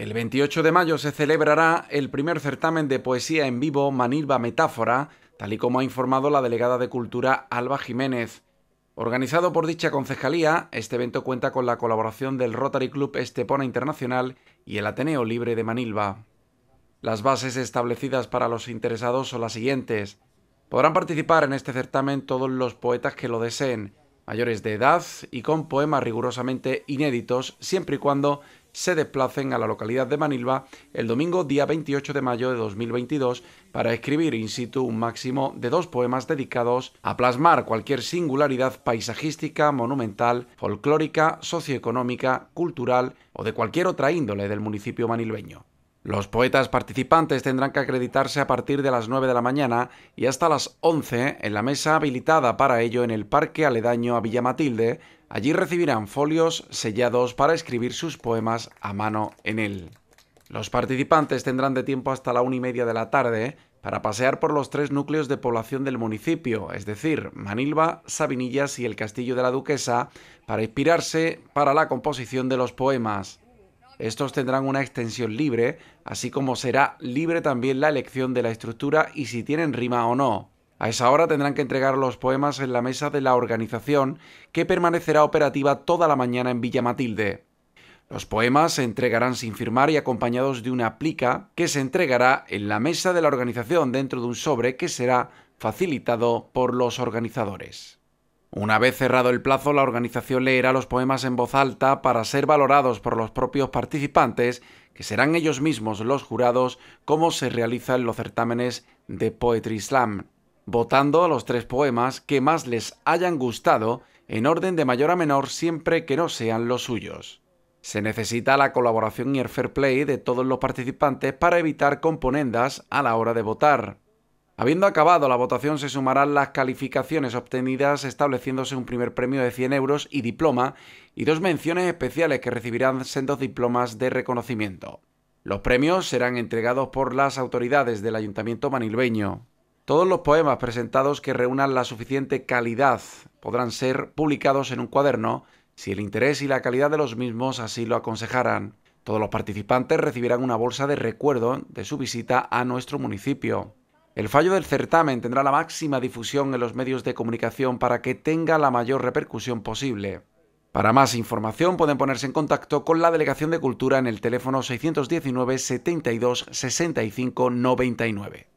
El 28 de mayo se celebrará el primer certamen de poesía en vivo Manilva Metáfora, tal y como ha informado la delegada de Cultura Alba Jiménez. Organizado por dicha concejalía, este evento cuenta con la colaboración del Rotary Club Estepona Internacional y el Ateneo Libre de Manilva. Las bases establecidas para los interesados son las siguientes. Podrán participar en este certamen todos los poetas que lo deseen, mayores de edad y con poemas rigurosamente inéditos, siempre y cuando se desplacen a la localidad de Manilva el domingo día 28 de mayo de 2022 para escribir in situ un máximo de dos poemas dedicados a plasmar cualquier singularidad paisajística, monumental, folclórica, socioeconómica, cultural o de cualquier otra índole del municipio manilveño. Los poetas participantes tendrán que acreditarse a partir de las 9 de la mañana y hasta las 11 en la mesa habilitada para ello en el parque aledaño a Villa Matilde. Allí recibirán folios sellados para escribir sus poemas a mano en él. Los participantes tendrán de tiempo hasta la una y media de la tarde para pasear por los tres núcleos de población del municipio, es decir, Manilva, Sabinillas y el Castillo de la Duquesa, para inspirarse para la composición de los poemas. Estos tendrán una extensión libre, así como será libre también la elección de la estructura y si tienen rima o no. A esa hora tendrán que entregar los poemas en la mesa de la organización, que permanecerá operativa toda la mañana en Villa Matilde. Los poemas se entregarán sin firmar y acompañados de una plica que se entregará en la mesa de la organización dentro de un sobre que será facilitado por los organizadores. Una vez cerrado el plazo, la organización leerá los poemas en voz alta para ser valorados por los propios participantes, que serán ellos mismos los jurados, como se realiza en los certámenes de Poetry Slam, votando a los tres poemas que más les hayan gustado, en orden de mayor a menor siempre que no sean los suyos. Se necesita la colaboración y el fair play de todos los participantes para evitar componendas a la hora de votar. Habiendo acabado la votación se sumarán las calificaciones obtenidas estableciéndose un primer premio de 100 euros y diploma y dos menciones especiales que recibirán sendos diplomas de reconocimiento. Los premios serán entregados por las autoridades del Ayuntamiento manilbeño. Todos los poemas presentados que reúnan la suficiente calidad podrán ser publicados en un cuaderno si el interés y la calidad de los mismos así lo aconsejaran. Todos los participantes recibirán una bolsa de recuerdo de su visita a nuestro municipio. El fallo del certamen tendrá la máxima difusión en los medios de comunicación para que tenga la mayor repercusión posible. Para más información pueden ponerse en contacto con la Delegación de Cultura en el teléfono 619 72 65 99.